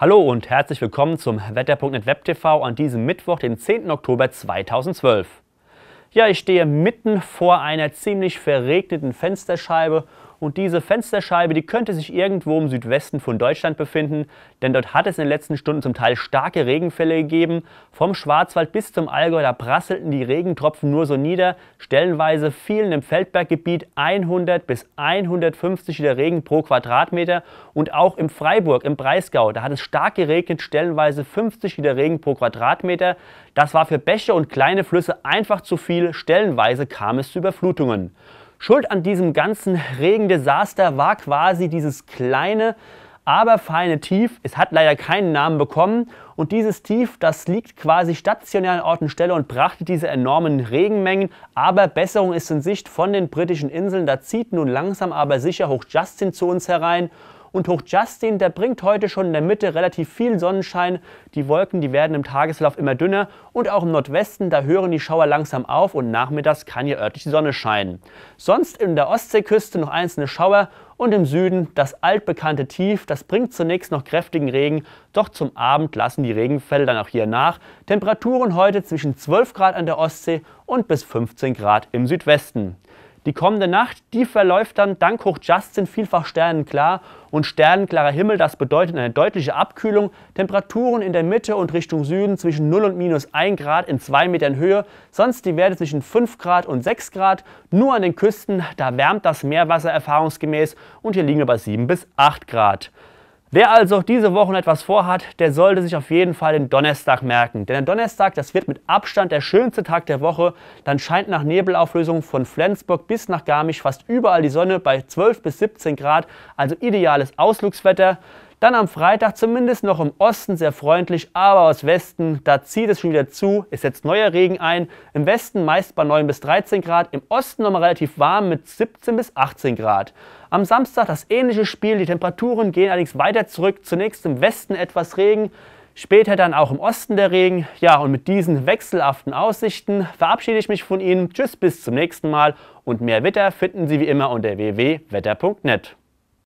Hallo und herzlich willkommen zum Wetter.net Web TV an diesem Mittwoch, den 10. Oktober 2012. Ja, ich stehe mitten vor einer ziemlich verregneten Fensterscheibe und diese Fensterscheibe, die könnte sich irgendwo im Südwesten von Deutschland befinden, denn dort hat es in den letzten Stunden zum Teil starke Regenfälle gegeben. Vom Schwarzwald bis zum Allgäu, da prasselten die Regentropfen nur so nieder. Stellenweise fielen im Feldberggebiet 100 bis 150 Liter Regen pro Quadratmeter. Und auch im Freiburg, im Breisgau, da hat es stark geregnet, stellenweise 50 Liter Regen pro Quadratmeter. Das war für Bäche und kleine Flüsse einfach zu viel. Stellenweise kam es zu Überflutungen. Schuld an diesem ganzen Regendesaster war quasi dieses kleine, aber feine Tief. Es hat leider keinen Namen bekommen. Und dieses Tief, das liegt quasi stationär an Ort und Stelle und brachte diese enormen Regenmengen. Aber Besserung ist in Sicht von den britischen Inseln. Da zieht nun langsam aber sicher hoch Justin zu uns herein. Und hoch Justin, der bringt heute schon in der Mitte relativ viel Sonnenschein. Die Wolken, die werden im Tageslauf immer dünner und auch im Nordwesten, da hören die Schauer langsam auf und nachmittags kann hier örtlich die Sonne scheinen. Sonst in der Ostseeküste noch einzelne Schauer und im Süden das altbekannte Tief, das bringt zunächst noch kräftigen Regen, doch zum Abend lassen die Regenfälle dann auch hier nach. Temperaturen heute zwischen 12 Grad an der Ostsee und bis 15 Grad im Südwesten. Die kommende Nacht, die verläuft dann dank hoch Justin vielfach sternenklar und sternenklarer Himmel, das bedeutet eine deutliche Abkühlung. Temperaturen in der Mitte und Richtung Süden zwischen 0 und minus 1 Grad in 2 Metern Höhe, sonst die Werte zwischen 5 Grad und 6 Grad. Nur an den Küsten, da wärmt das Meerwasser erfahrungsgemäß und hier liegen wir bei 7 bis 8 Grad. Wer also diese Woche etwas vorhat, der sollte sich auf jeden Fall den Donnerstag merken. Denn der Donnerstag, das wird mit Abstand der schönste Tag der Woche. Dann scheint nach Nebelauflösung von Flensburg bis nach Garmisch fast überall die Sonne bei 12 bis 17 Grad. Also ideales Ausflugswetter. Dann am Freitag zumindest noch im Osten sehr freundlich, aber aus Westen, da zieht es schon wieder zu, es setzt neuer Regen ein. Im Westen meist bei 9 bis 13 Grad, im Osten nochmal relativ warm mit 17 bis 18 Grad. Am Samstag das ähnliche Spiel, die Temperaturen gehen allerdings weiter zurück. Zunächst im Westen etwas Regen, Später dann auch im Osten der Regen. Ja, und mit diesen wechselhaften Aussichten verabschiede ich mich von Ihnen. Tschüss, bis zum nächsten Mal. Und mehr Wetter finden Sie wie immer unter www.wetter.net.